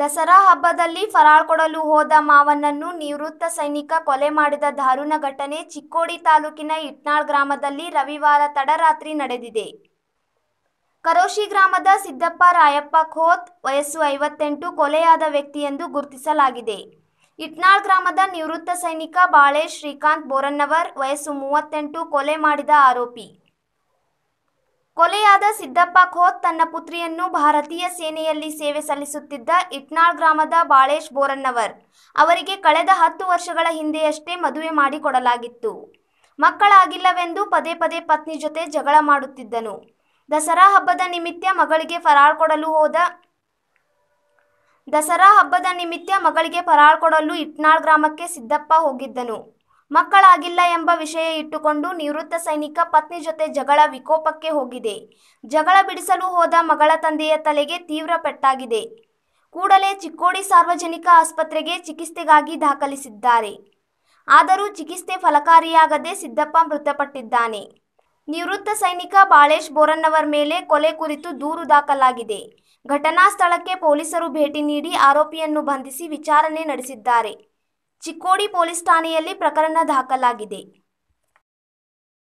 ದಸರಾ ಹಬ್ಬದಲ್ಲಿ ಫರಾಳ್ ಕೊಡಲು ಹೋದ ಮಾವನನ್ನು ನಿವೃತ್ತ ಸೈನಿಕ ಕೊಲೆ ಮಾಡಿದ ದಾರುಣ ಘಟನೆ ಚಿಕ್ಕೋಡಿ ತಾಲೂಕಿನ ಇಟ್ನಾಳ್ ಗ್ರಾಮದಲ್ಲಿ ರವಿವಾರ ತಡರಾತ್ರಿ ನಡೆದಿದೆ ಕರೋಶಿ ಗ್ರಾಮದ ಸಿದ್ದಪ್ಪ ರಾಯಪ್ಪ ಖೋತ್ ವಯಸ್ಸು ಐವತ್ತೆಂಟು ಕೊಲೆಯಾದ ವ್ಯಕ್ತಿ ಎಂದು ಗುರುತಿಸಲಾಗಿದೆ ಇಟ್ನಾಳ್ ಗ್ರಾಮದ ನಿವೃತ್ತ ಸೈನಿಕ ಬಾಳೆ ಶ್ರೀಕಾಂತ್ ಬೋರನ್ನವರ್ ವಯಸ್ಸು ಮೂವತ್ತೆಂಟು ಕೊಲೆ ಮಾಡಿದ ಆರೋಪಿ ಕೊಲೆಯಾದ ಸಿದ್ದಪ್ಪ ಖೋತ್ ತನ್ನ ಪುತ್ರಿಯನ್ನು ಭಾರತೀಯ ಸೇನೆಯಲ್ಲಿ ಸೇವೆ ಸಲ್ಲಿಸುತ್ತಿದ್ದ ಇಟ್ನಾಳ್ ಗ್ರಾಮದ ಬಾಳೇಶ್ ಬೋರಣ್ಣವರ್ ಅವರಿಗೆ ಕಳೆದ ಹತ್ತು ವರ್ಷಗಳ ಹಿಂದೆಯಷ್ಟೇ ಮದುವೆ ಮಾಡಿಕೊಡಲಾಗಿತ್ತು ಮಕ್ಕಳಾಗಿಲ್ಲವೆಂದು ಪದೇ ಪದೇ ಪತ್ನಿ ಜೊತೆ ಜಗಳ ಮಾಡುತ್ತಿದ್ದನು ದಸರಾ ಹಬ್ಬದ ನಿಮಿತ್ತ ಮಗಳಿಗೆ ಫರಾಳ್ ಕೊಡಲು ಹೋದ ದಸರಾ ಹಬ್ಬದ ನಿಮಿತ್ತ ಮಗಳಿಗೆ ಫರಾಳ್ ಕೊಡಲು ಇಟ್ನಾಳ್ ಗ್ರಾಮಕ್ಕೆ ಸಿದ್ದಪ್ಪ ಹೋಗಿದ್ದನು ಮಕ್ಕಳಾಗಿಲ್ಲ ಎಂಬ ವಿಷಯ ಇಟ್ಟುಕೊಂಡು ನಿವೃತ್ತ ಸೈನಿಕ ಪತ್ನಿ ಜೊತೆ ಜಗಳ ವಿಕೋಪಕ್ಕೆ ಹೋಗಿದೆ ಜಗಳ ಬಿಡಿಸಲು ಹೋದ ಮಗಳ ತಂದೆಯ ತಲೆಗೆ ತೀವ್ರ ಪೆಟ್ಟಾಗಿದೆ ಕೂಡಲೇ ಚಿಕ್ಕೋಡಿ ಸಾರ್ವಜನಿಕ ಆಸ್ಪತ್ರೆಗೆ ಚಿಕಿತ್ಸೆಗಾಗಿ ದಾಖಲಿಸಿದ್ದಾರೆ ಆದರೂ ಚಿಕಿತ್ಸೆ ಫಲಕಾರಿಯಾಗದೆ ಸಿದ್ದಪ್ಪ ಮೃತಪಟ್ಟಿದ್ದಾನೆ ನಿವೃತ್ತ ಸೈನಿಕ ಬಾಳೇಶ್ ಬೋರನ್ನವರ್ ಮೇಲೆ ಕೊಲೆ ಕುರಿತು ದೂರು ದಾಖಲಾಗಿದೆ ಘಟನಾ ಸ್ಥಳಕ್ಕೆ ಪೊಲೀಸರು ಭೇಟಿ ನೀಡಿ ಆರೋಪಿಯನ್ನು ಬಂಧಿಸಿ ವಿಚಾರಣೆ ನಡೆಸಿದ್ದಾರೆ ಚಿಕ್ಕೋಡಿ ಪೊಲೀಸ್ ಠಾಣೆಯಲ್ಲಿ ಪ್ರಕರಣ ದಾಖಲಾಗಿದೆ